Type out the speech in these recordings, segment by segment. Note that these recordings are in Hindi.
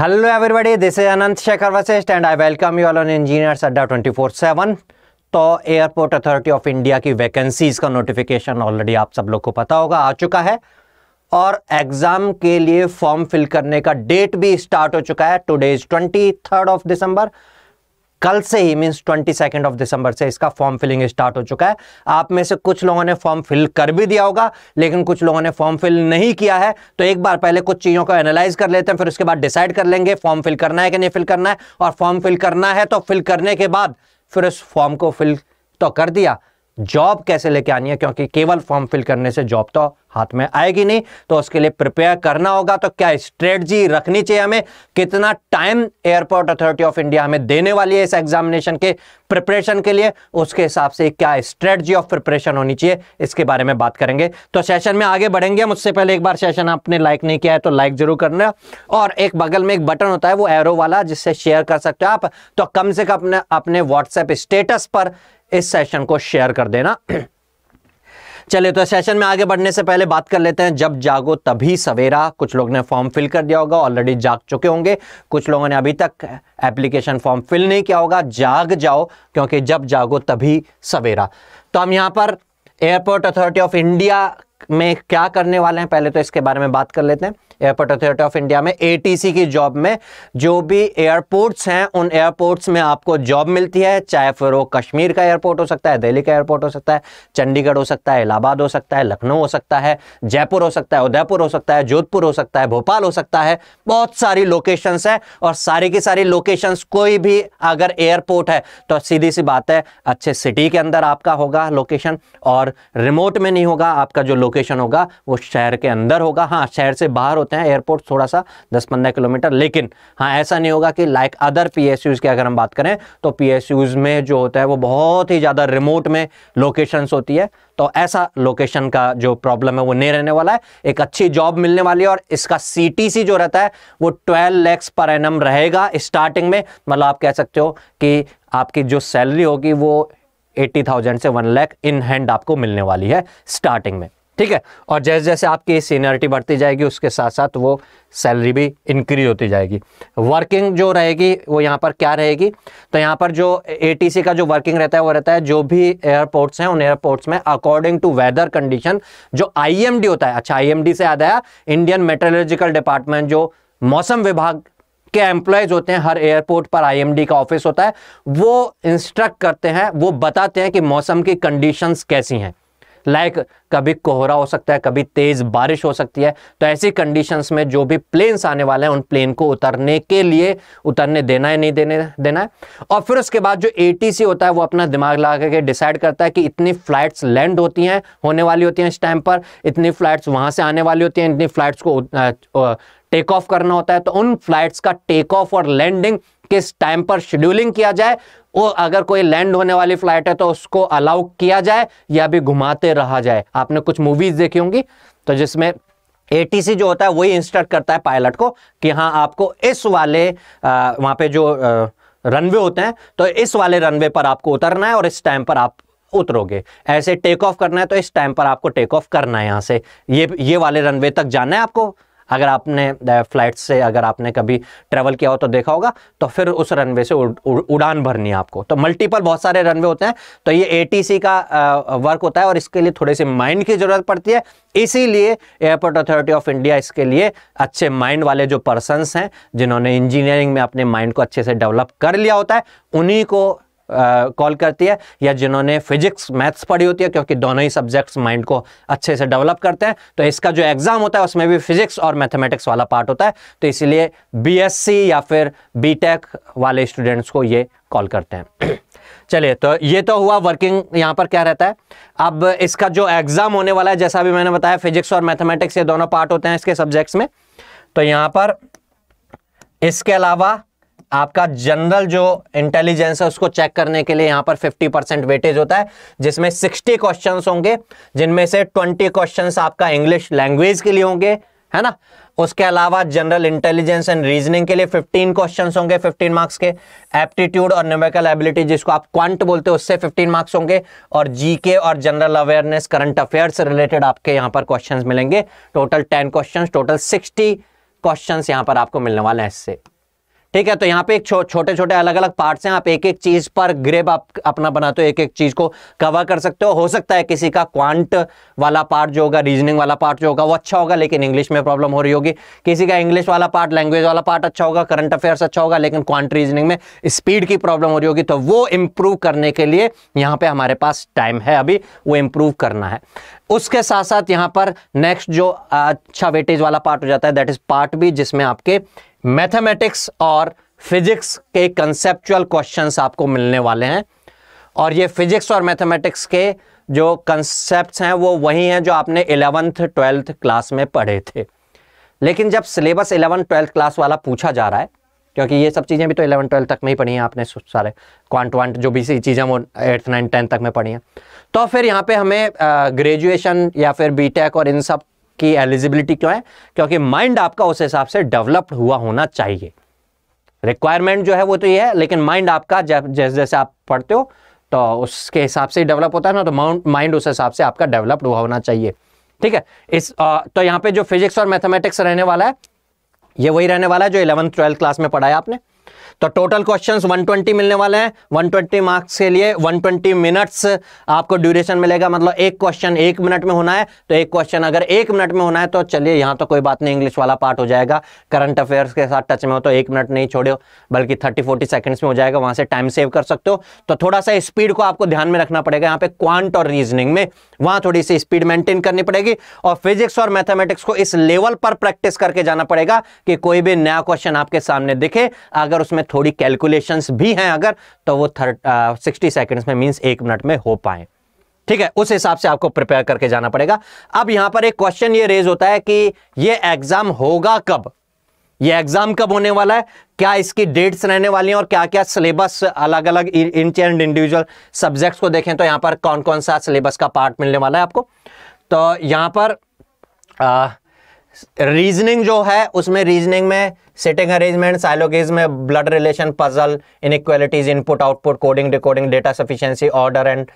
Hello everybody, this is Anant Shekhar Vasist and I welcome you all on Engineers Adda 24/7. तो एयरपोर्ट अथॉरिटी ऑफ इंडिया की वैकेंसीज का नोटिफिकेशन ऑलरेडी आप सब लोग को पता होगा आ चुका है और एग्जाम के लिए फॉर्म फिल करने का डेट भी स्टार्ट हो चुका है today is twenty third of December कल से ही means twenty second of December से इसका फॉर्म फिलिंग स्टार्ट हो चुका है आप में से कुछ लोगों ने फॉर्म फिल कर भी दिया होगा लेकिन कुछ लोगों ने फॉर्म फिल नहीं किया है तो एक बार पहले कुछ चीज़ों को एनालाइज कर लेते हैं फिर उसके बाद डिसाइड कर लेंगे फॉर्म फिल करना है कि नहीं फिल करना है और फॉर्म फिल करना है तो फिल करने के बाद फिर उस फॉर्म को फिल तो कर दिया जॉब कैसे लेके आनी है क्योंकि केवल फॉर्म फिल करने से जॉब तो हाथ में आएगी नहीं तो उसके लिए प्रिपेयर करना होगा तो क्या स्ट्रेटजी रखनी चाहिए हमें कितना time airport authority of India हमें देने वाली है इस एग्जामिनेशन के प्रिपरेशन के लिए उसके हिसाब से क्या स्ट्रेटजी ऑफ प्रिपरेशन होनी चाहिए इसके बारे में बात करेंगे तो सेशन में आगे बढ़ेंगे मुझसे पहले एक बार सेशन आपने लाइक नहीं किया है तो लाइक जरूर करना और एक बगल में एक बटन होता है वो एरो वाला जिससे शेयर कर सकते हो आप तो कम से कम अपने अपने व्हाट्सएप स्टेटस पर इस सेशन को शेयर कर देना चलिए तो सेशन में आगे बढ़ने से पहले बात कर लेते हैं जब जागो तभी सवेरा कुछ लोग ने फॉर्म फिल कर दिया होगा ऑलरेडी जाग चुके होंगे कुछ लोगों ने अभी तक एप्लीकेशन फॉर्म फिल नहीं किया होगा जाग जाओ क्योंकि जब जागो तभी सवेरा तो हम यहां पर एयरपोर्ट अथॉरिटी ऑफ इंडिया में क्या करने वाले हैं पहले तो इसके बारे में बात कर लेते हैं एयरपोर्ट अथॉरिटी ऑफ इंडिया में एटीसी की जॉब में जो भी एयरपोर्ट्स हैं उन एयरपोर्ट्स में आपको जॉब मिलती है चाहे फिर वो कश्मीर का एयरपोर्ट हो सकता है दिल्ली का एयरपोर्ट हो सकता है चंडीगढ़ हो सकता है इलाहाबाद हो सकता है लखनऊ हो सकता है जयपुर हो सकता है उदयपुर हो सकता है जोधपुर हो सकता है भोपाल हो सकता है बहुत सारी लोकेशन है और सारी की सारी लोकेशन कोई भी अगर एयरपोर्ट है तो सीधी सी बात है अच्छे सिटी के अंदर आपका होगा लोकेशन और रिमोट में नहीं होगा आपका जो लोकेशन होगा वो शहर के अंदर होगा हाँ शहर से बाहर होता होते हैं एयरपोर्ट थोड़ा सा दस पंद्रह किलोमीटर लेकिन हाँ ऐसा नहीं होगा कि लाइक अदर पी की अगर हम बात करें तो पी में जो होता है वो बहुत ही ज़्यादा रिमोट में लोकेशन होती है तो ऐसा लोकेशन का जो प्रॉब्लम है वो नहीं रहने वाला है एक अच्छी जॉब मिलने वाली है और इसका सीटीसी जो रहता है वो 12 लैक्स पर एनम रहेगा स्टार्टिंग में मतलब आप कह सकते हो कि आपकी जो सैलरी होगी वो 80,000 से 1 लाख इन हैंड आपको मिलने वाली है स्टार्टिंग में ठीक है और जैसे जैसे आपकी सीनियरिटी बढ़ती जाएगी उसके साथ साथ वो सैलरी भी इंक्रीज होती जाएगी वर्किंग जो रहेगी वो यहाँ पर क्या रहेगी तो यहाँ पर जो एटीसी का जो वर्किंग रहता है वो रहता है जो भी एयरपोर्ट्स हैं उन एयरपोर्ट्स में अकॉर्डिंग टू वेदर कंडीशन जो आईएमडी होता है अच्छा आईएमडी से याद आया इंडियन मेट्रोलॉजिकल डिपार्टमेंट जो मौसम विभाग के एम्प्लॉयज होते हैं हर एयरपोर्ट पर आईएमडी का ऑफिस होता है वो इंस्ट्रक्ट करते हैं वो बताते हैं कि मौसम की कंडीशंस कैसी हैं लाइक कभी कोहरा हो सकता है कभी तेज़ बारिश हो सकती है तो ऐसी कंडीशंस में जो भी प्लेन्स आने वाले हैं उन प्लेन को उतरने के लिए उतरने देना है नहीं देने देना है और फिर उसके बाद जो एटीसी होता है वो अपना दिमाग लगा के डिसाइड करता है कि इतनी फ्लाइट्स लैंड होती हैं होने वाली होती हैं इस टाइम पर इतनी फ्लाइट्स वहां से आने वाली होती हैं इतनी फ्लाइट्स को टेक ऑफ करना होता है तो उन फ्लाइट्स का टेक ऑफ और लैंडिंग किस टाइम पर शेड्यूलिंग किया जाए वो अगर कोई लैंड होने वाली फ्लाइट है तो उसको अलाउ किया जाए या भी घुमाते रहा जाए आपने कुछ मूवीज देखी होंगी तो जिसमें एटीसी जो होता है वही इंस्ट्रक्ट करता है पायलट को कि हाँ आपको इस वाले वहां पे जो रनवे होते हैं तो इस वाले रनवे पर आपको उतरना है और इस टाइम पर आप उतरोगे ऐसे टेक ऑफ करना है तो इस टाइम पर आपको टेक ऑफ करना है यहाँ से ये ये वाले रनवे तक जाना है आपको अगर आपने फ्लाइट से अगर आपने कभी ट्रेवल किया हो तो देखा होगा तो फिर उस रनवे से उड़ान भरनी है आपको तो मल्टीपल बहुत सारे रनवे होते हैं तो ये ए का वर्क होता है और इसके लिए थोड़े से माइंड की ज़रूरत पड़ती है इसीलिए एयरपोर्ट अथॉरिटी ऑफ इंडिया इसके लिए अच्छे माइंड वाले जो पर्सनस हैं जिन्होंने इंजीनियरिंग में अपने माइंड को अच्छे से डेवलप कर लिया होता है उन्हीं को कॉल करती है या जिन्होंने फिजिक्स मैथ्स पढ़ी होती है क्योंकि दोनों ही सब्जेक्ट्स माइंड को अच्छे से डेवलप करते हैं तो इसका जो एग्ज़ाम होता है उसमें भी फिजिक्स और मैथमेटिक्स वाला पार्ट होता है तो इसीलिए बी या फिर बीटेक वाले स्टूडेंट्स को ये कॉल करते हैं चलिए तो ये तो हुआ वर्किंग यहाँ पर क्या रहता है अब इसका जो एग्ज़ाम होने वाला है जैसा भी मैंने बताया फिजिक्स और मैथमेटिक्स ये दोनों पार्ट होते हैं इसके सब्जेक्ट्स में तो यहाँ पर इसके अलावा आपका जनरल जो इंटेलिजेंस है उसको चेक करने के लिए यहां पर 50 परसेंट वेटेज होता है जिसमें 60 क्वेश्चंस होंगे जिनमें से 20 क्वेश्चंस आपका इंग्लिश लैंग्वेज के लिए होंगे है ना उसके अलावा जनरल इंटेलिजेंस एंड रीजनिंग के लिए 15 क्वेश्चंस होंगे 15 मार्क्स के एप्टीट्यूड और न्यूमेरिकल एबिलिटी जिसको आप क्वांट बोलते हो उससे 15 मार्क्स होंगे और जीके और जनरल अवेयरनेस करंट अफेयर से रिलेटेड आपके यहाँ पर क्वेश्चन मिलेंगे total ten question total sixty question यहां पर आपको मिलने वाले हैं इससे ठीक है तो यहाँ पे एक छो, छोटे छोटे अलग अलग पार्ट्स हैं आप एक एक चीज पर ग्रेब आप अपना बनाते हो एक एक चीज को कवर कर सकते हो हो सकता है किसी का क्वांट वाला पार्ट जो होगा रीजनिंग वाला पार्ट जो होगा वो अच्छा होगा लेकिन इंग्लिश में प्रॉब्लम हो रही होगी किसी का इंग्लिश वाला पार्ट लैंग्वेज वाला पार्ट अच्छा होगा करंट अफेयर्स अच्छा होगा लेकिन क्वांट रीजनिंग में स्पीड की प्रॉब्लम हो रही होगी तो वो इम्प्रूव करने के लिए यहाँ पे हमारे पास टाइम है अभी वो इम्प्रूव करना है उसके साथ साथ यहाँ पर नेक्स्ट जो अच्छा वेटेज वाला पार्ट हो जाता है दैट इज पार्ट भी जिसमें आपके मैथमेटिक्स और फिजिक्स के कंसेप्चुअल क्वेश्चंस आपको मिलने वाले हैं और ये फिजिक्स और मैथमेटिक्स के जो कंसेप्ट हैं वो वही हैं जो आपने एलेवंथ ट्वेल्थ क्लास में पढ़े थे लेकिन जब सिलेबस इलेवंथ ट्वेल्थ क्लास वाला पूछा जा रहा है क्योंकि ये सब चीज़ें भी तो इलेवन ट्वेल्थ तक में ही पढ़ी हैं आपने सारे क्वांट वांट जो भी सी चीज़ें वो एट्थ नाइन्थ टेंथ तक में पढ़ी हैं तो फिर यहाँ पे हमें ग्रेजुएशन या फिर बीटेक और इन सब की एलिजिबिलिटी क्यों है क्योंकि माइंड आपका उस हिसाब से डेवलप्ड हुआ होना चाहिए रिक्वायरमेंट जो है वो तो ये है लेकिन माइंड आपका जैसे जैसे आप पढ़ते हो तो उसके हिसाब से डेवलप होता है ना तो माउंट माइंड उस हिसाब से आपका डेवलप्ड हुआ होना चाहिए ठीक है इस आ, तो यहाँ पे जो फिजिक्स और मैथमेटिक्स रहने वाला है ये वही रहने वाला है जो इलेवंथ ट्वेल्थ क्लास में पढ़ाया आपने तो टोटल क्वेश्चंस 120 मिलने वाले हैं 120 मार्क्स के लिए 120 मिनट्स आपको ड्यूरेशन मिलेगा मतलब एक क्वेश्चन एक मिनट में होना है तो एक क्वेश्चन अगर एक मिनट में होना है तो चलिए यहाँ तो कोई बात नहीं इंग्लिश वाला पार्ट हो जाएगा करंट अफेयर्स के साथ टच में हो तो एक मिनट नहीं छोड़ो बल्कि थर्टी फोर्टी सेकेंड्स में हो जाएगा वहाँ से टाइम सेव कर सकते हो तो थोड़ा सा स्पीड को आपको ध्यान में रखना पड़ेगा यहाँ पे क्वांट और रीजनिंग में वहाँ थोड़ी सी स्पीड मेंटेन करनी पड़ेगी और फिजिक्स और मैथमेटिक्स को इस लेवल पर प्रैक्टिस करके जाना पड़ेगा कि कोई भी नया क्वेश्चन आपके सामने दिखे अगर उसमें थोड़ी कैलकुलेशंस भी हैं अगर तो वो थर्ट सिक्सटी सेकेंड्स में मीन्स एक मिनट में हो पाए ठीक है उस हिसाब से आपको प्रिपेयर करके जाना पड़ेगा अब यहां पर एक क्वेश्चन ये रेज होता है कि ये एग्जाम होगा कब ये एग्जाम कब होने वाला है क्या इसकी डेट्स रहने वाली हैं और क्या क्या सिलेबस अलग अलग इंच एंड इंडिविजुअल सब्जेक्ट्स को देखें तो यहां पर कौन कौन सा सिलेबस का पार्ट मिलने वाला है आपको तो यहां पर आ, रीजनिंग जो है उसमें रीजनिंग में सिटिंग अरेंजमेंट साइलोगिज में blood relation puzzle inequalities input output coding decoding data sufficiency order and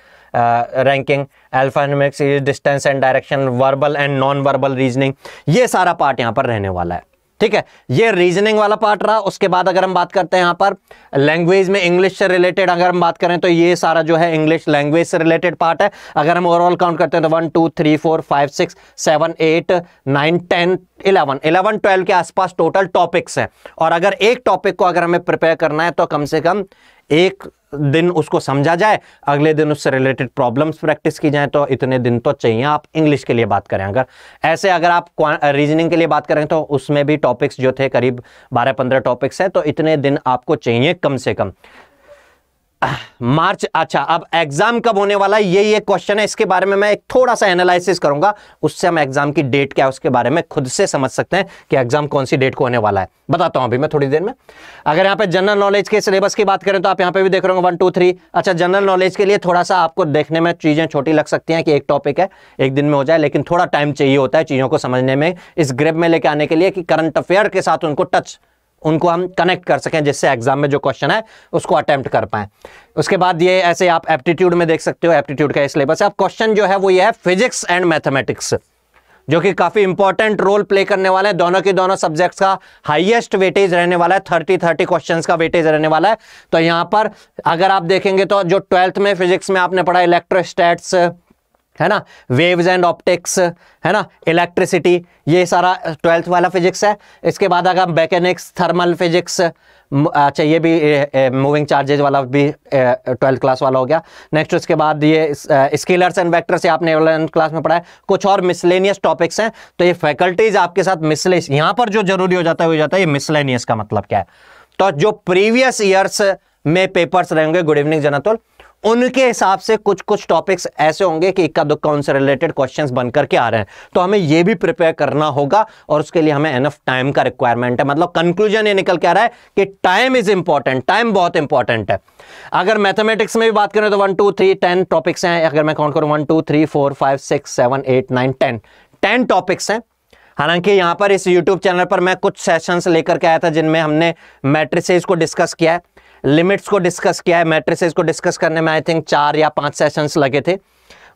ranking alphanumerics distance and direction verbal and non verbal reasoning ये सारा पार्ट यहाँ पर रहने वाला है ठीक है ये रीजनिंग वाला पार्ट रहा उसके बाद अगर हम बात करते हैं यहां पर लैंग्वेज में इंग्लिश से रिलेटेड अगर हम बात करें तो ये सारा जो है इंग्लिश लैंग्वेज से रिलेटेड पार्ट है अगर हम ओवरऑल काउंट करते हैं तो one two three four five six seven eight nine ten eleven eleven twelve के आसपास टोटल टॉपिक्स हैं और अगर एक टॉपिक को अगर हमें प्रिपेयर करना है तो कम से कम एक दिन उसको समझा जाए अगले दिन उससे रिलेटेड प्रॉब्लम्स प्रैक्टिस की जाए तो इतने दिन तो चाहिए आप इंग्लिश के लिए बात करें अगर ऐसे अगर आप रीजनिंग के लिए बात करें तो उसमें भी टॉपिक्स जो थे करीब 12-15 टॉपिक्स है तो इतने दिन आपको चाहिए कम से कम मार्च अच्छा अब एग्जाम कब होने वाला है ये एक क्वेश्चन है इसके बारे में मैं एक थोड़ा सा एनालिसिस करूंगा उससे हम एग्जाम की डेट क्या है उसके बारे में खुद से समझ सकते हैं कि एग्जाम कौन सी डेट को होने वाला है बताता हूं अभी मैं थोड़ी देर में अगर यहां पे जनरल नॉलेज के सिलेबस की बात करें तो आप यहां पर भी देख रहे हो वन टू थ्री अच्छा जनरल नॉलेज के लिए थोड़ा सा आपको देखने में चीजें छोटी लग सकती हैं कि एक टॉपिक है एक दिन में हो जाए लेकिन थोड़ा टाइम चाहिए होता है चीजों को समझने में इस ग्रेप में लेके आने के लिए कि करंट अफेयर के साथ उनको टच उनको हम कनेक्ट कर सकें जिससे एग्जाम में जो क्वेश्चन है उसको अटैम्प्ट कर पाएं उसके बाद ये ऐसे आप एप्टीट्यूड में देख सकते हो एप्टीट्यूड का सिलेबस है अब क्वेश्चन जो है वो ये है फिजिक्स एंड मैथमेटिक्स जो कि काफी इंपॉर्टेंट रोल प्ले करने वाले हैं दोनों के दोनों सब्जेक्ट्स का हाईएस्ट वेटेज रहने वाला है थर्टी थर्टी क्वेश्चन का वेटेज रहने वाला है तो यहाँ पर अगर आप देखेंगे तो जो ट्वेल्थ में फिजिक्स में आपने पढ़ा इलेक्ट्रोस्टैट्स है ना वेव्स एंड ऑप्टिक्स है ना इलेक्ट्रिसिटी ये सारा ट्वेल्थ वाला फिजिक्स है इसके बाद अगर मैकेनिक्स थर्मल फिजिक्स अच्छा ये भी मूविंग चार्जेज वाला भी ट्वेल्थ क्लास वाला हो गया नेक्स्ट उसके बाद ये स्केलर्स एंड वेक्टर से आपने इलेवंथ क्लास में पढ़ा है कुछ और मिसलेनियस टॉपिक्स हैं तो ये फैकल्टीज आपके साथ मिसलेस यहाँ पर जो जरूरी हो जाता है वो जाता है ये मिसलेनियस का मतलब क्या है तो जो प्रीवियस ईयर्स में पेपर्स रहेंगे गुड इवनिंग जनातुल उनके हिसाब से कुछ कुछ टॉपिक्स ऐसे होंगे कि इक्का दुक्का उनसे रिलेटेड क्वेश्चंस बन करके आ रहे हैं तो हमें ये भी प्रिपेयर करना होगा और उसके लिए हमें एनफ टाइम का रिक्वायरमेंट है मतलब कंक्लूजन ये निकल के आ रहा है कि टाइम इज इंपॉर्टेंट टाइम बहुत इंपॉर्टेंट है अगर मैथमेटिक्स में भी बात करें तो one two three ten topics हैं अगर मैं काउंट करूँ one two three four five six seven eight nine ten ten topics हैं हालांकि यहाँ पर इस YouTube चैनल पर मैं कुछ सेशंस लेकर के आया था जिनमें हमने मैट्रिसेस को डिस्कस किया है लिमिट्स को डिस्कस किया है मैट्रिसेस को डिस्कस करने में आई थिंक चार या पांच सेशंस लगे थे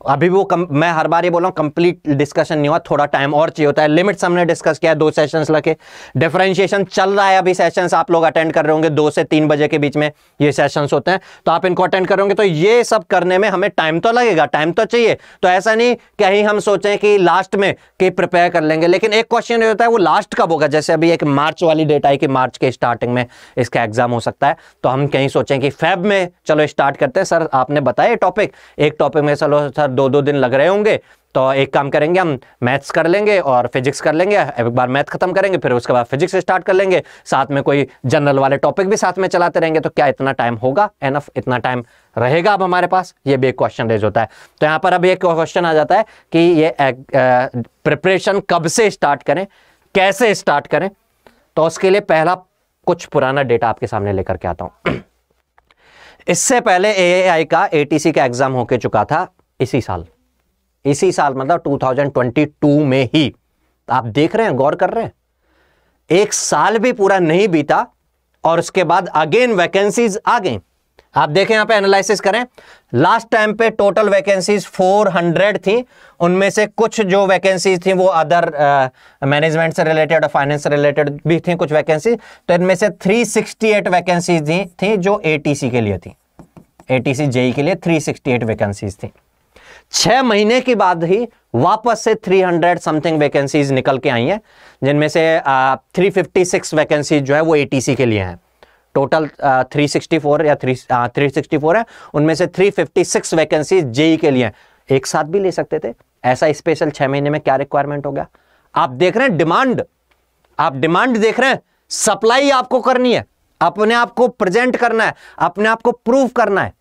अभी भी वो कम, मैं हर बार ये बोला हूँ कंप्लीट डिस्कशन नहीं हुआ थोड़ा टाइम और चाहिए होता है लिमिट्स हमने डिस्कस किया है दो सेशंस लगे डिफ्रेंशिएशन चल रहा है अभी सेशंस आप लोग अटेंड कर रहे होंगे दो से तीन बजे के बीच में ये सेशंस होते हैं तो आप इनको अटेंड करोगे तो ये सब करने में हमें टाइम तो लगेगा टाइम तो चाहिए तो ऐसा नहीं कहीं हम सोचें कि लास्ट में कि प्रिपेयर कर लेंगे लेकिन एक क्वेश्चन होता है वो लास्ट कब होगा जैसे अभी एक मार्च वाली डेट आई कि मार्च के स्टार्टिंग में इसका एग्जाम हो सकता है तो हम कहीं सोचें कि फैब में चलो स्टार्ट करते हैं सर आपने बताया टॉपिक एक टॉपिक में चलो सर अंदर दो दो दिन लग रहे होंगे तो एक काम करेंगे हम मैथ्स कर लेंगे और फिजिक्स कर लेंगे एक बार मैथ खत्म करेंगे फिर उसके बाद फिजिक्स स्टार्ट कर लेंगे साथ में कोई जनरल वाले टॉपिक भी साथ में चलाते रहेंगे तो क्या इतना टाइम होगा एनफ इतना टाइम रहेगा अब हमारे पास ये भी एक क्वेश्चन रेज होता है तो यहाँ पर अब एक क्वेश्चन आ जाता है कि ये प्रिपरेशन कब से स्टार्ट करें कैसे स्टार्ट करें तो उसके लिए पहला कुछ पुराना डेटा आपके सामने लेकर के आता हूँ इससे पहले ए का एटीसी का एग्जाम होके चुका था इसी साल इसी साल मतलब 2022 में ही आप देख रहे हैं गौर कर रहे हैं एक साल भी पूरा नहीं बीता और उसके बाद अगेन वैकेंसीज आ गई आप देखें यहां पे एनालिसिस करें लास्ट टाइम पे टोटल वैकेंसीज 400 थी उनमें से कुछ जो वैकेंसीज थी वो अदर मैनेजमेंट uh, से रिलेटेड और फाइनेंस से रिलेटेड भी थी कुछ वैकेंसी तो इनमें से 368 वैकेंसीज थी, थी जो एटीसी के लिए थी एटीसी जेई e के लिए 368 वैकेंसीज थी छह महीने के बाद ही वापस से 300 समथिंग वैकेंसीज निकल के आई हैं जिनमें से थ्री फिफ्टी सिक्स वैकेंसी जो है वो ए के लिए हैं टोटल थ्री सिक्सटी फोर या थ्री थ्री सिक्सटी फोर है उनमें से three fifty six vacancy JE के लिए हैं एक साथ भी ले सकते थे ऐसा स्पेशल छह महीने में क्या रिक्वायरमेंट हो गया आप देख रहे हैं डिमांड आप डिमांड देख रहे हैं सप्लाई आपको करनी है अपने आप को प्रेजेंट करना है अपने आप को प्रूव करना है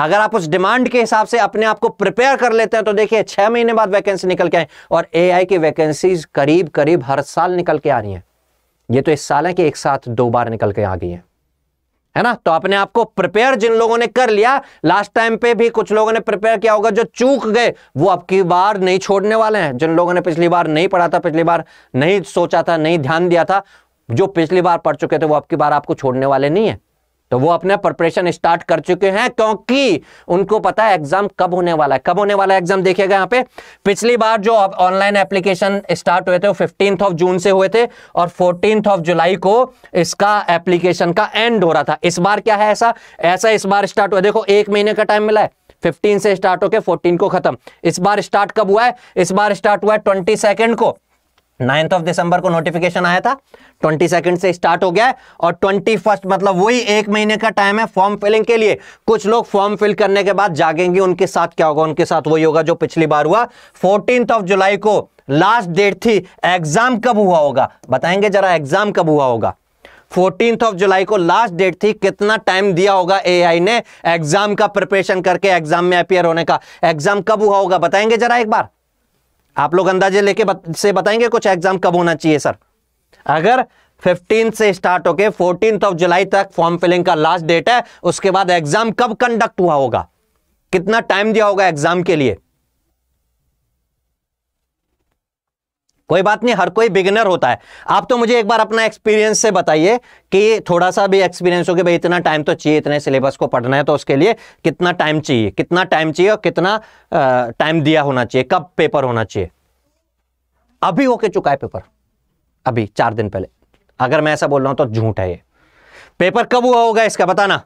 अगर आप उस डिमांड के हिसाब से अपने आप को प्रिपेयर कर लेते हैं तो देखिए छह महीने बाद वैकेंसी निकल के आए और एआई की वैकेंसीज करीब करीब हर साल निकल के आ रही हैं ये तो इस साल है कि एक साथ दो बार निकल के आ गई है है ना तो अपने आप को प्रिपेयर जिन लोगों ने कर लिया लास्ट टाइम पे भी कुछ लोगों ने प्रिपेयर किया होगा जो चूक गए वो अब की बार नहीं छोड़ने वाले हैं जिन लोगों ने पिछली बार नहीं पढ़ा था पिछली बार नहीं सोचा था नहीं ध्यान दिया था जो पिछली बार पढ़ चुके थे वो अब की बार आपको छोड़ने वाले नहीं है तो वो अपने प्रिपरेशन स्टार्ट कर चुके हैं क्योंकि उनको पता है एग्जाम कब होने वाला है कब होने वाला एग्जाम देखिएगा यहाँ पे पिछली बार जो ऑनलाइन एप्लीकेशन स्टार्ट हुए थे वो फिफ्टींथ ऑफ जून से हुए थे और फोर्टींथ ऑफ जुलाई को इसका एप्लीकेशन का एंड हो रहा था इस बार क्या है ऐसा ऐसा इस बार स्टार्ट हुआ देखो एक महीने का टाइम मिला है 15 से स्टार्ट होकर 14 को खत्म इस बार स्टार्ट कब हुआ है इस बार स्टार्ट हुआ है ट्वेंटी को नाइन्थ ऑफ दिसंबर को नोटिफिकेशन आया था ट्वेंटी सेकेंड से स्टार्ट हो गया है और ट्वेंटी फर्स्ट मतलब वही एक महीने का टाइम है फॉर्म फिलिंग के लिए कुछ लोग फॉर्म फिल करने के बाद जागेंगे उनके साथ क्या होगा उनके साथ वही होगा जो पिछली बार हुआ फोर्टीन ऑफ जुलाई को लास्ट डेट थी एग्जाम कब हुआ होगा बताएंगे जरा एग्जाम कब हुआ होगा फोर्टीन ऑफ जुलाई को लास्ट डेट थी कितना टाइम दिया होगा एआई ने एग्जाम का प्रिपरेशन करके एग्जाम में अपियर होने का एग्जाम कब हुआ होगा बताएंगे जरा एक बार आप लोग अंदाजे लेके बत, से बताएंगे कुछ एग्जाम कब होना चाहिए सर अगर 15 से स्टार्ट होके 14th ऑफ जुलाई तक फॉर्म फिलिंग का लास्ट डेट है उसके बाद एग्जाम कब कंडक्ट हुआ होगा कितना टाइम दिया होगा एग्जाम के लिए कोई बात नहीं हर कोई बिगिनर होता है आप तो मुझे एक बार अपना एक्सपीरियंस से बताइए कि थोड़ा सा भी एक्सपीरियंस हो कि भाई इतना टाइम तो चाहिए इतने सिलेबस को पढ़ना है तो उसके लिए कितना टाइम चाहिए कितना टाइम चाहिए और कितना टाइम दिया होना चाहिए कब पेपर होना चाहिए अभी होके चुका है पेपर अभी चार दिन पहले अगर मैं ऐसा बोल रहा हूं तो झूठ है ये पेपर कब हुआ होगा इसका बताना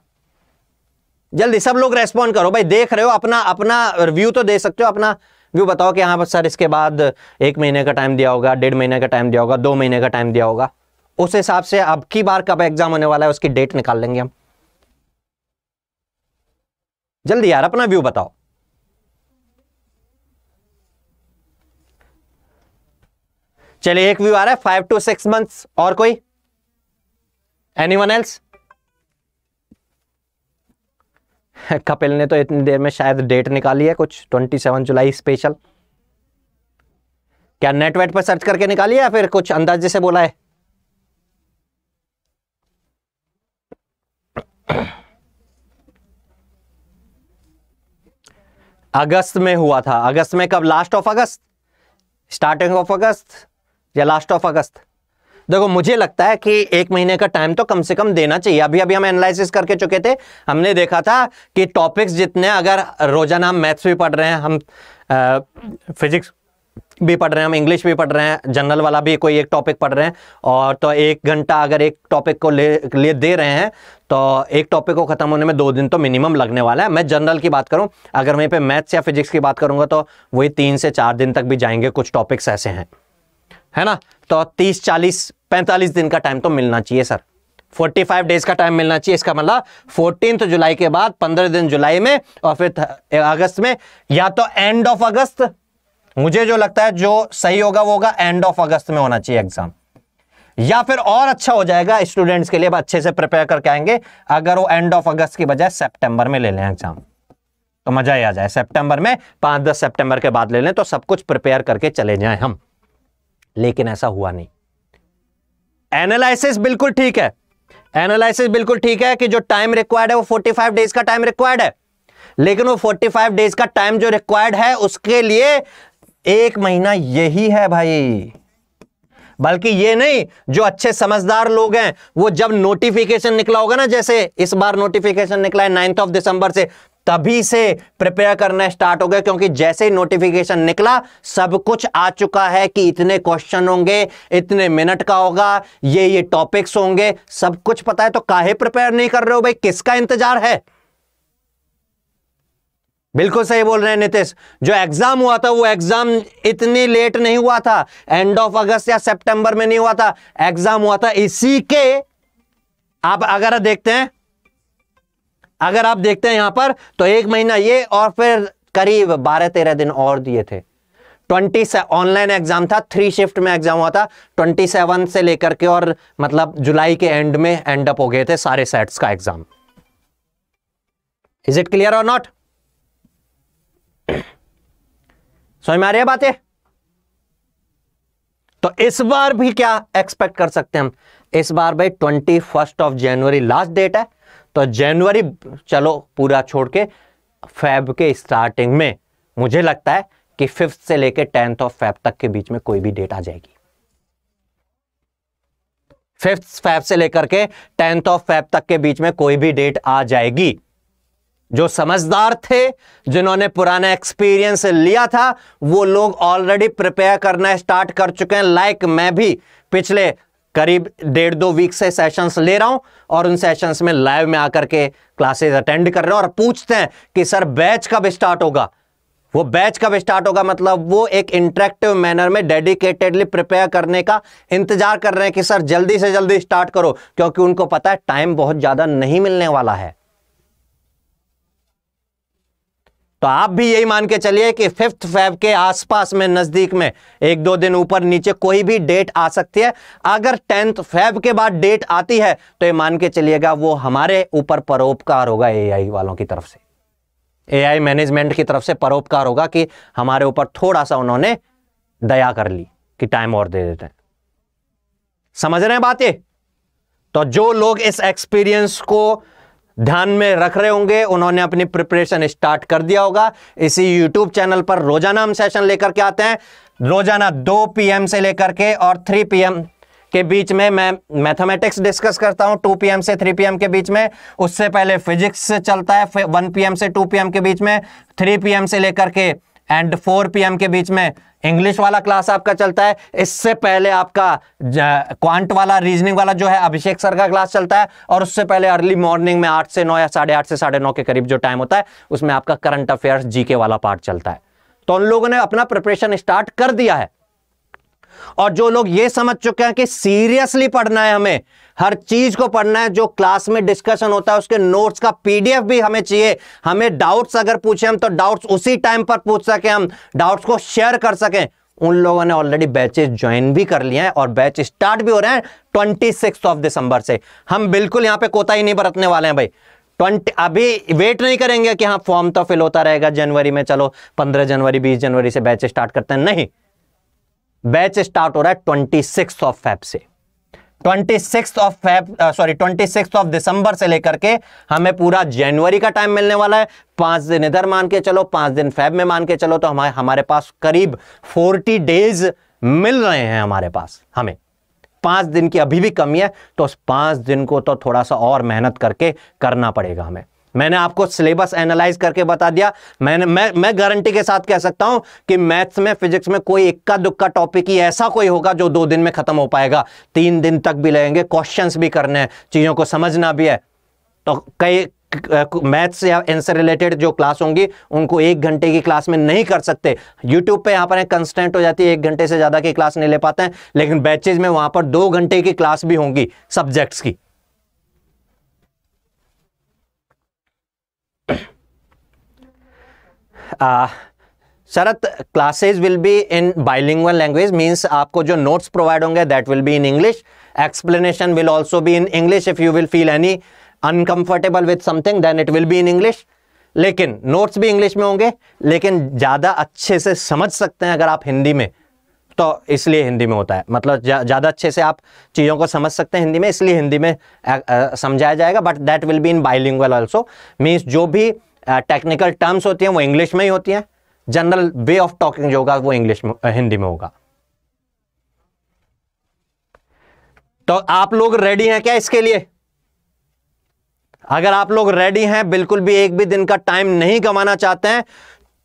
जल्दी सब लोग रेस्पॉन्ड करो भाई देख रहे हो अपना अपना रिव्यू तो दे सकते हो अपना व्यू बताओ कि पर सर इसके बाद एक महीने का टाइम दिया होगा डेढ़ महीने का टाइम दिया होगा दो महीने का टाइम दिया होगा उस हिसाब से अब की बार कब एग्जाम होने वाला है उसकी डेट निकाल लेंगे हम जल्दी यार अपना व्यू बताओ चलिए एक व्यू आ रहा है फाइव टू सिक्स मंथ्स और कोई एनी एल्स कपिल ने तो इतनी देर में शायद डेट निकाली है कुछ ट्वेंटी सेवन जुलाई स्पेशल क्या नेटवेट पर सर्च करके निकाली या फिर कुछ अंदाजे से बोला है अगस्त में हुआ था अगस्त में कब last of August starting of August या लास्ट ऑफ अगस्त देखो मुझे लगता है कि एक महीने का टाइम तो कम से कम देना चाहिए अभी अभी हम एनालिसिस करके चुके थे हमने देखा था कि टॉपिक्स जितने अगर रोजाना हम मैथ्स भी पढ़ रहे हैं हम फिजिक्स भी पढ़ रहे हैं हम इंग्लिश भी पढ़ रहे हैं जनरल वाला भी कोई एक टॉपिक पढ़ रहे हैं और तो एक घंटा अगर एक टॉपिक को ले दे रहे हैं तो एक टॉपिक को ख़त्म होने में दो दिन तो मिनिमम लगने वाला है मैं जनरल की बात करूं अगर वहीं पे मैथ्स या फिजिक्स की बात करूंगा तो वही तीन से चार दिन तक भी जाएंगे कुछ टॉपिक्स ऐसे हैं है ना तो तीस चालीस पैंतालीस दिन का टाइम तो मिलना चाहिए सर 45 डेज का टाइम मिलना चाहिए इसका मतलब फोर्टीन जुलाई के बाद 15 दिन जुलाई में और फिर अगस्त में या तो एंड ऑफ अगस्त मुझे जो लगता है जो सही होगा वो होगा एंड ऑफ अगस्त में होना चाहिए एग्जाम या फिर और अच्छा हो जाएगा स्टूडेंट्स के लिए अच्छे से प्रिपेयर करके आएंगे अगर वो एंड ऑफ अगस्त की बजाय सेप्टेंबर में ले लें एग्जाम तो मजा ही आ जाए सेप्टेंबर में पांच दस सेप्टेंबर के बाद ले लें तो सब कुछ प्रिपेयर करके चले जाए हम लेकिन ऐसा हुआ नहीं एनालिसिस बिल्कुल ठीक है एनालिसिस बिल्कुल ठीक है कि जो टाइम रिक्वायर्ड है वो 45 डेज का टाइम रिक्वायर्ड है लेकिन वो 45 डेज का टाइम जो रिक्वायर्ड है उसके लिए एक महीना यही है भाई बल्कि ये नहीं जो अच्छे समझदार लोग हैं वो जब नोटिफिकेशन निकला होगा ना जैसे इस बार नोटिफिकेशन निकला है नाइन्थ ऑफ दिसंबर से तभी से प्रिपेयर करना स्टार्ट हो गया क्योंकि जैसे ही नोटिफिकेशन निकला सब कुछ आ चुका है कि इतने क्वेश्चन होंगे इतने मिनट का होगा ये ये टॉपिक्स होंगे सब कुछ पता है तो काहे प्रिपेयर नहीं कर रहे हो भाई किसका इंतजार है बिल्कुल सही बोल रहे हैं नितेश जो एग्जाम हुआ था वो एग्जाम इतनी लेट नहीं हुआ था एंड ऑफ अगस्त या सितंबर में नहीं हुआ था एग्जाम हुआ था इसी के आप अगर देखते हैं अगर आप देखते हैं यहां पर तो एक महीना ये और फिर करीब बारह तेरह दिन और दिए थे ट्वेंटी से ऑनलाइन एग्जाम था थ्री शिफ्ट में एग्जाम हुआ था ट्वेंटी सेवन से लेकर के और मतलब जुलाई के एंड में एंड अप हो गए थे सारे सेट्स का एग्जाम इज इट क्लियर और नॉट समझ में आ रही है बातें तो इस बार भी क्या एक्सपेक्ट कर सकते हैं हम इस बार भाई twenty first of January last date है तो जनवरी चलो पूरा छोड़ के फैब के स्टार्टिंग में मुझे लगता है कि फिफ्थ से लेकर टेंथ ऑफ फेब तक के बीच में कोई भी डेट आ जाएगी फिफ्थ फेब से लेकर के टेंथ ऑफ फेब तक के बीच में कोई भी डेट आ जाएगी जो समझदार थे जिन्होंने पुराना एक्सपीरियंस लिया था वो लोग ऑलरेडी प्रिपेयर करना स्टार्ट कर चुके हैं लाइक like मैं भी पिछले करीब डेढ़ दो वीक से सेशंस ले रहा हूं और उन सेशंस में लाइव में आकर के क्लासेस अटेंड कर रहा हूं और पूछते हैं कि सर बैच कब स्टार्ट होगा वो बैच कब स्टार्ट होगा मतलब वो एक इंटरेक्टिव मैनर में डेडिकेटेडली प्रिपेयर करने का इंतजार कर रहे हैं कि सर जल्दी से जल्दी स्टार्ट करो क्योंकि उनको पता है टाइम बहुत ज़्यादा नहीं मिलने वाला है तो आप भी यही मान के चलिए कि फिफ्थ फेब के आसपास में नज़दीक में एक दो दिन ऊपर नीचे कोई भी डेट आ सकती है अगर टेंथ फेब के बाद डेट आती है तो ये मान के चलिएगा वो हमारे ऊपर परोपकार होगा एआई वालों की तरफ से एआई मैनेजमेंट की तरफ से परोपकार होगा कि हमारे ऊपर थोड़ा सा उन्होंने दया कर ली कि टाइम और दे देते हैं समझ रहे हैं बात ये तो जो लोग इस एक्सपीरियंस को ध्यान में रख रहे होंगे उन्होंने अपनी प्रिपरेशन स्टार्ट कर दिया होगा इसी यूट्यूब चैनल पर रोजाना हम सेशन लेकर के आते हैं रोजाना दो पीएम से लेकर के और थ्री पीएम के बीच में मैं मैथमेटिक्स डिस्कस करता हूं 2 पीएम से 3 पीएम के बीच में उससे पहले फिजिक्स चलता है 1 पीएम से 2 पीएम के बीच में 3 पीएम से लेकर के एंड 4 पीएम के बीच में इंग्लिश वाला क्लास आपका चलता है इससे पहले आपका क्वांट वाला रीजनिंग वाला जो है अभिषेक सर का क्लास चलता है और उससे पहले अर्ली मॉर्निंग में आठ से नौ या साढ़े आठ से साढ़े नौ के करीब जो टाइम होता है उसमें आपका करंट अफेयर्स जीके वाला पार्ट चलता है तो उन लोगों ने अपना प्रिपरेशन स्टार्ट कर दिया है और जो लोग ये समझ चुके हैं कि सीरियसली पढ़ना है हमें हर चीज को पढ़ना है जो क्लास में डिस्कशन होता है उसके नोट्स का पीडीएफ भी हमें चाहिए हमें डाउट्स अगर पूछे हम तो डाउट्स उसी टाइम पर पूछ सके हम डाउट्स को शेयर कर सके उन लोगों ने ऑलरेडी बैचेस ज्वाइन भी कर लिए हैं और बैच स्टार्ट भी हो रहे हैं ट्वेंटी सिक्स ऑफ दिसंबर से हम बिल्कुल यहां पर कोताही नहीं बरतने वाले हैं भाई ट्वेंटी अभी वेट नहीं करेंगे कि हाँ फॉर्म तो फिल होता रहेगा जनवरी में चलो पंद्रह जनवरी बीस जनवरी से बैच स्टार्ट करते हैं नहीं बैच स्टार्ट हो रहा है ट्वेंटी सिक्स ऑफ फैब से twenty six of Feb sorry twenty six of December से लेकर के हमें पूरा जनवरी का टाइम मिलने वाला है पांच दिन इधर मान के चलो पांच दिन फैब में मान के चलो तो हमारे हमारे पास करीब फोर्टी डेज मिल रहे हैं हमारे पास हमें पांच दिन की अभी भी कमी है तो उस पांच दिन को तो थोड़ा सा और मेहनत करके करना पड़ेगा हमें मैंने आपको सिलेबस एनालाइज करके बता दिया मैंने मैं मैं गारंटी के साथ कह सकता हूं कि मैथ्स में फिजिक्स में कोई इक्का दुक्का टॉपिक ही ऐसा कोई होगा जो दो दिन में खत्म हो पाएगा तीन दिन तक भी लगेंगे क्वेश्चंस भी करने हैं चीज़ों को समझना भी है तो कई मैथ्स या एंसर रिलेटेड जो क्लास होंगी उनको एक घंटे की क्लास में नहीं कर सकते यूट्यूब पे यहाँ पर कंस्टेंट हो जाती है एक घंटे से ज़्यादा की क्लास नहीं ले पाते हैं लेकिन बैचेज में वहां पर दो घंटे की क्लास भी होंगी सब्जेक्ट्स की शरत classes will be in bilingual language means आपको जो नोट्स प्रोवाइड होंगे that will be in English explanation will also भी in English if you will feel any uncomfortable with something then it will be in English लेकिन नोट्स भी इंग्लिश में होंगे लेकिन ज़्यादा अच्छे से समझ सकते हैं अगर आप हिंदी में तो इसलिए हिंदी में होता है मतलब ज़्यादा अच्छे से आप चीज़ों को समझ सकते हैं हिंदी में इसलिए हिंदी में समझाया जाएगा but that will be in bilingual also means जो भी टेक्निकल टर्म्स होती हैं वो इंग्लिश में ही होती हैं जनरल वे ऑफ टॉकिंग जो होगा वो इंग्लिश में हिंदी में होगा तो आप लोग रेडी हैं क्या इसके लिए अगर आप लोग रेडी हैं बिल्कुल भी एक भी दिन का टाइम नहीं कमाना चाहते हैं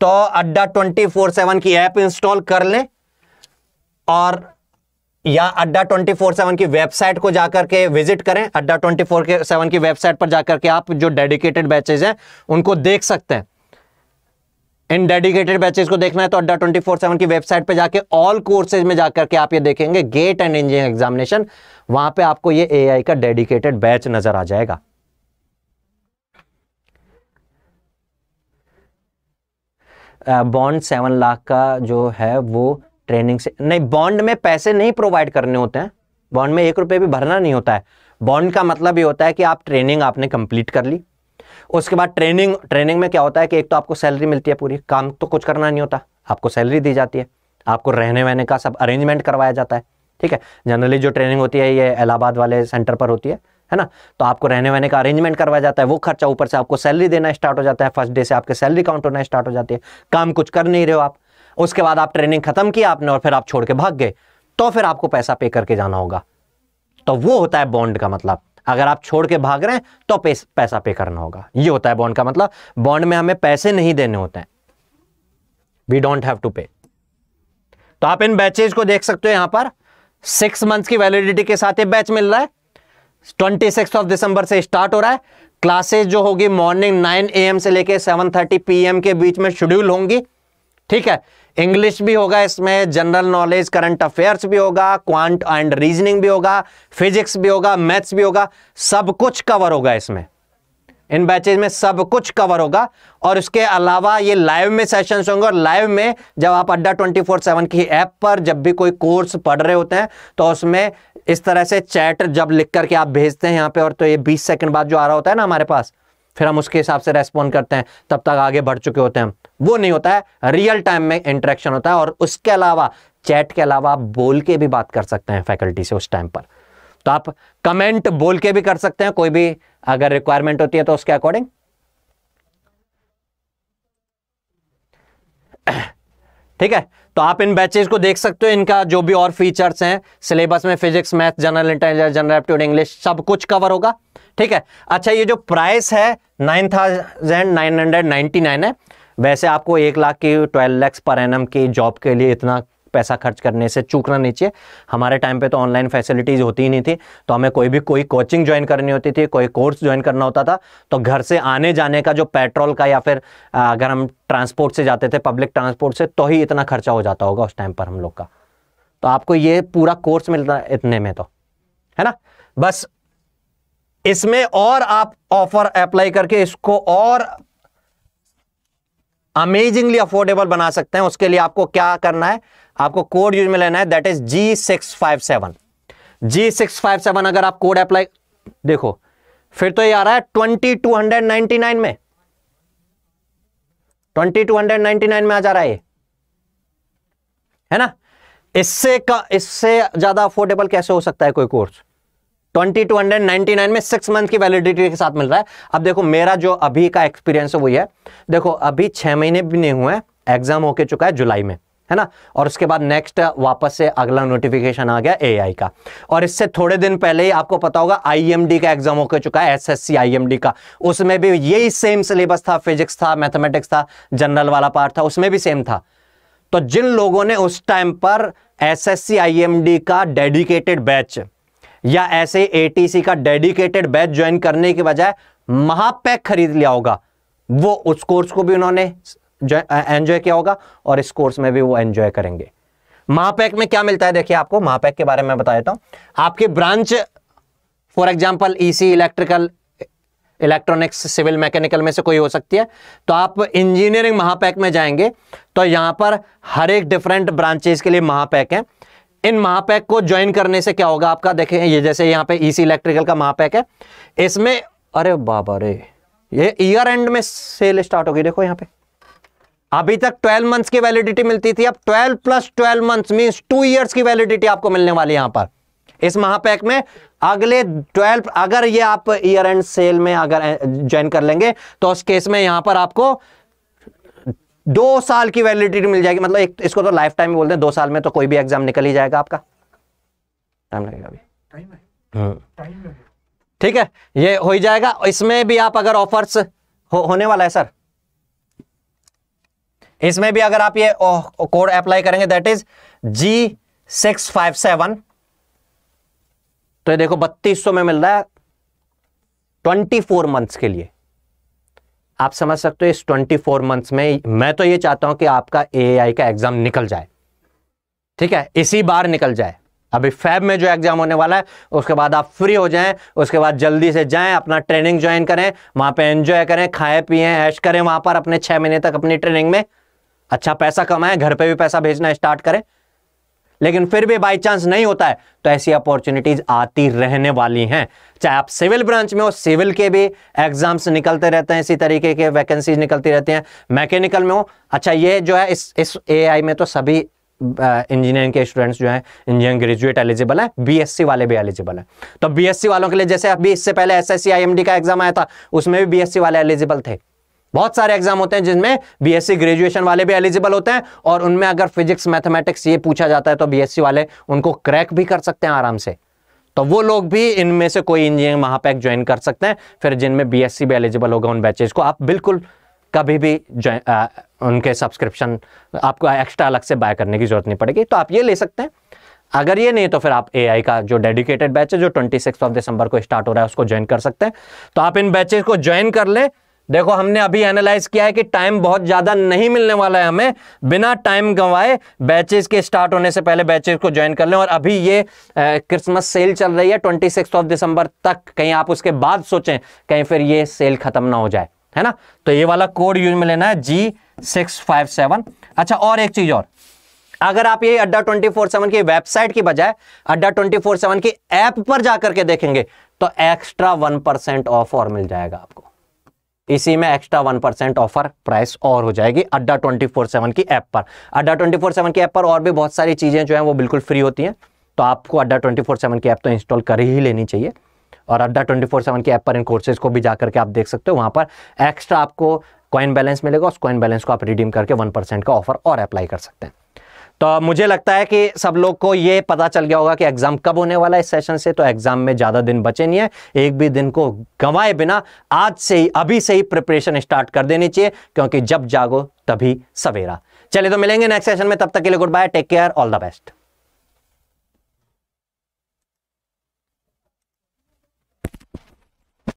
तो अड्डा ट्वेंटी फोर सेवन की ऐप इंस्टॉल कर लें और या अड्डा ट्वेंटी फोर सेवन की वेबसाइट को जाकर के विजिट करें अड्डा ट्वेंटी फोर के सेवन की वेबसाइट पर जाकर के आप जो डेडिकेटेड बैचेज हैं उनको देख सकते हैं इन डेडिकेटेड बैचेज को देखना है तो अड्डा ट्वेंटी फोर सेवन की वेबसाइट पर जाके ऑल कोर्सेज में जाकर के आप ये देखेंगे गेट एंड इंजीनियरिंग एग्जामिनेशन वहां पर आपको ये आई का डेडिकेटेड बैच नजर आ जाएगा बॉन्ड सेवन लाख का जो है वो ट्रेनिंग से नहीं बॉन्ड में पैसे नहीं प्रोवाइड करने होते हैं बॉन्ड में एक रुपये भी भरना नहीं होता है बॉन्ड का मतलब ये होता है कि आप ट्रेनिंग आपने कंप्लीट कर ली उसके बाद ट्रेनिंग ट्रेनिंग में क्या होता है कि एक तो आपको सैलरी मिलती है पूरी काम तो कुछ करना नहीं होता आपको सैलरी दी जाती है आपको रहने वहने का सब अरेंजमेंट करवाया जाता है ठीक है जनरली जो ट्रेनिंग होती है ये इलाहाबाद वाले सेंटर पर होती है है ना तो आपको रहने वहने का अरेंजमेंट करवाया जाता है वो खर्चा ऊपर से आपको सैलरी देना स्टार्ट हो जाता है फर्स्ट डे से आपके सैलरी काउंट होना स्टार्ट हो जाती है काम कुछ कर नहीं रहे हो आप उसके बाद आप ट्रेनिंग खत्म की आपने और फिर आप छोड़ के भाग गए तो फिर आपको पैसा पे करके जाना होगा तो वो होता है बॉन्ड का मतलब अगर आप छोड़ के भाग रहे हैं तो पैसा पे करना होगा ये होता है बॉन्ड का मतलब बॉन्ड में हमें पैसे नहीं देने होते हैं वी डोंट हैव टू पे तो आप इन बैचेज को देख सकते हो यहां पर सिक्स मंथ की वैलिडिटी के साथ ये बैच मिल रहा है ट्वेंटी सिक्स ऑफ दिसंबर से स्टार्ट हो रहा है क्लासेज जो होगी मॉर्निंग नाइन ए से लेकर सेवन थर्टी पी के बीच में शेड्यूल होंगी ठीक है इंग्लिश भी होगा इसमें जनरल नॉलेज करंट अफेयर्स भी होगा क्वांट एंड रीजनिंग भी होगा फिजिक्स भी होगा मैथ्स भी होगा सब कुछ कवर होगा इसमें इन बैचेज में सब कुछ कवर होगा और इसके अलावा ये लाइव में सेशंस होंगे और लाइव में जब आप अड्डा 24/7 की ऐप पर जब भी कोई कोर्स पढ़ रहे होते हैं तो उसमें इस तरह से चैट जब लिख करके आप भेजते हैं यहाँ पे और तो ये 20 सेकंड बाद जो आ रहा होता है ना हमारे पास फिर हम उसके हिसाब से रेस्पॉन्ड करते हैं तब तक आगे बढ़ चुके होते हैं हम वो नहीं होता है रियल टाइम में इंटरेक्शन होता है और उसके अलावा चैट के अलावा आप बोल के भी बात कर सकते हैं फैकल्टी से उस टाइम पर तो आप कमेंट बोल के भी कर सकते हैं कोई भी अगर रिक्वायरमेंट होती है तो उसके अकॉर्डिंग ठीक है तो आप इन बैचेज को देख सकते हो इनका जो भी और फीचर्स हैं सिलेबस में physics math general intelligence general aptitude English सब कुछ कवर होगा ठीक है अच्छा ये जो प्राइस है nine thousand nine hundred ninety nine है वैसे आपको एक लाख की ट्वेल्व लैक्स पर एन की जॉब के लिए इतना पैसा खर्च करने से चूकना नहीं चाहिए हमारे टाइम पे तो ऑनलाइन फैसिलिटीज़ होती ही नहीं थी तो हमें कोई भी कोई कोचिंग ज्वाइन करनी होती थी कोई कोर्स ज्वाइन करना होता था तो घर से आने जाने का जो पेट्रोल का या फिर अगर हम ट्रांसपोर्ट से जाते थे पब्लिक ट्रांसपोर्ट से तो ही इतना खर्चा हो जाता होगा उस टाइम पर हम लोग का तो आपको ये पूरा कोर्स मिलता इतने में तो है ना बस इसमें और आप ऑफर अप्लाई करके इसको और अमेजिंगली अफोर्डेबल बना सकते हैं उसके लिए आपको क्या करना है आपको कोड यूज में लेना है that is G six five seven G six five seven अगर आप कोड अप्लाई देखो फिर तो ये आ रहा है twenty two hundred ninety nine में twenty two hundred ninety nine में आ जा रहा है ये है ना इससे का इससे ज्यादा अफोर्डेबल कैसे हो सकता है कोई course twenty two hundred ninety nine में सिक्स मंथ की वैलिडिटी के साथ मिल रहा है अब देखो मेरा जो अभी का एक्सपीरियंस है वही है देखो अभी छह महीने भी नहीं हुए एग्जाम होके चुका है जुलाई में है ना और उसके बाद नेक्स्ट वापस से अगला नोटिफिकेशन आ गया एआई का और इससे थोड़े दिन पहले ही आपको पता होगा आईएमडी का एग्जाम होकर चुका है एसएससी आईएमडी का उसमें भी यही सेम सिलेबस था फिजिक्स था मैथमेटिक्स था जनरल वाला पार्ट था उसमें भी सेम था तो जिन लोगों ने उस टाइम पर एसएससी आईएमडी का डेडिकेटेड बैच या ऐसे एटीसी का डेडिकेटेड बैच ज्वाइन करने के बजाय महापैक खरीद लिया होगा वो उस कोर्स को भी उन्होंने एंजॉय किया होगा और इस कोर्स में भी वो एंजॉय करेंगे महापैक में क्या मिलता है देखिए आपको महापैक के बारे में बता देता हूं आपके branch for example EC electrical electronics civil mechanical में से कोई हो सकती है तो आप इंजीनियरिंग महापैक में जाएंगे तो यहां पर हर एक डिफरेंट ब्रांचेस के लिए महापैक है इन महापैक को ज्वाइन करने से क्या होगा आपका देखें ये जैसे यहाँ पे ईसी e इलेक्ट्रिकल का महापैक है इसमें अरे बाबा रे ये ईयर एंड में सेल स्टार्ट होगी देखो यहाँ पे अभी तक 12 मंथ्स की वैलिडिटी मिलती थी अब 12 plus 12 months means two years की वैलिडिटी आपको मिलने वाली यहां पर इस महापैक में अगले 12 अगर ये आप ईयर एंड सेल में अगर ज्वाइन कर लेंगे तो उस केस में यहां पर आपको दो साल की वैलिडिटी मिल जाएगी मतलब एक इसको तो लाइफ टाइम बोलते हैं दो साल में तो कोई भी एग्जाम निकल ही जाएगा आपका टाइम लगेगा अभी हाँ। ठीक है ये हो ही जाएगा इसमें भी आप अगर ऑफर्स हो, होने वाला है सर इसमें भी अगर आप ये कोड अप्लाई करेंगे that is G six five seven तो ये देखो बत्तीस सौ में मिल रहा है ट्वेंटी फोर मंथ्स के लिए आप समझ सकते हो इस 24 मंथ्स में मैं तो ये चाहता हूं कि आपका ए का एग्जाम निकल जाए ठीक है इसी बार निकल जाए अभी फैब में जो एग्जाम होने वाला है उसके बाद आप फ्री हो जाएं उसके बाद जल्दी से जाएं अपना ट्रेनिंग ज्वाइन करें वहां पे एंजॉय करें खाएं पिए ऐश करें वहां पर अपने छह महीने तक अपनी ट्रेनिंग में अच्छा पैसा कमाएं घर पे भी पैसा भेजना स्टार्ट करें लेकिन फिर भी बाई चांस नहीं होता है तो ऐसी अपॉर्चुनिटीज आती रहने वाली हैं चाहे आप सिविल ब्रांच में हो सिविल के भी एग्जाम्स निकलते रहते हैं इसी तरीके के वैकेंसीज निकलती रहती हैं मैकेनिकल में हो अच्छा ये जो है इस इस एआई में तो सभी इंजीनियरिंग के स्टूडेंट्स जो हैं इंजीनियरिंग ग्रेजुएट एलिजिबल है बीएससी वाले भी एलिजिबल है तो बीएससी वालों के लिए जैसे अभी इससे पहले एसएससी आईएमडी का एग्जाम आया था उसमें भी बीएससी वाले एलिजिबल थे बहुत सारे एग्जाम होते हैं जिनमें बीएससी ग्रेजुएशन वाले भी एलिजिबल होते हैं और उनमें अगर फिजिक्स मैथमेटिक्स ये पूछा जाता है तो बीएससी वाले उनको क्रैक भी कर सकते हैं आराम से तो वो लोग भी इनमें से कोई इंजीनियरिंग महापैक ज्वाइन कर सकते हैं फिर जिनमें बीएससी भी एलिजिबल होगा उन बैचेज को आप बिल्कुल कभी भी आ, उनके सब्सक्रिप्शन आपको एक्स्ट्रा अलग से बाय करने की जरूरत नहीं पड़ेगी तो आप ये ले सकते हैं अगर ये नहीं तो फिर आप एआई का जो डेडिकेटेड बैच है जो 26 ऑफ दिसंबर को स्टार्ट हो रहा है उसको ज्वाइन कर सकते हैं तो आप इन बैचेज को ज्वाइन कर लें देखो हमने अभी एनालाइज किया है कि टाइम बहुत ज़्यादा नहीं मिलने वाला है हमें बिना टाइम गंवाए बैचेस के स्टार्ट होने से पहले बैचेस को ज्वाइन कर लें और अभी ये क्रिसमस सेल चल रही है ट्वेंटी ऑफ दिसंबर तक कहीं आप उसके बाद सोचें कहीं फिर ये सेल ख़त्म ना हो जाए है ना तो ये वाला कोड यूज में लेना है जी सिक्स फाइव सेवन अच्छा और एक चीज़ और अगर आप ये अड्डा ट्वेंटी फोर सेवन की वेबसाइट की बजाय अड्डा ट्वेंटी फोर सेवन की ऐप पर जाकर के देखेंगे तो एक्स्ट्रा वन परसेंट ऑफ और मिल जाएगा आपको इसी में extra one percent offer price और हो जाएगी अड्डा ट्वेंटी फोर सेवन की ऐप पर अड्डा ट्वेंटी फोर सेवन की ऐप पर और भी बहुत सारी चीज़ें जो हैं वो बिल्कुल फ्री होती हैं तो आपको अड्डा ट्वेंटी फोर सेवन की ऐप तो इंस्टॉल कर ही लेनी चाहिए और अड्डा ट्वेंटी फोर सेवन की ऐप पर इन कोर्सेज को भी जाकर के आप देख सकते हो वहाँ पर एक्स्ट्रा आपको कॉइन बैलेंस मिलेगा उस कॉइन बैलेंस को आप रिडीम करके वन परसेंट का ऑफर और अप्लाई कर सकते हैं तो मुझे लगता है कि सब लोग को ये पता चल गया होगा कि एग्ज़ाम कब होने वाला है इस सेशन से तो एग्ज़ाम में ज़्यादा दिन बचे नहीं है एक भी दिन को गंवाए बिना आज से ही अभी से ही प्रिपरेशन स्टार्ट कर देनी चाहिए क्योंकि जब जागो तभी सवेरा चलिए तो मिलेंगे नेक्स्ट सेशन में तब तक के लिए goodbye take care all the best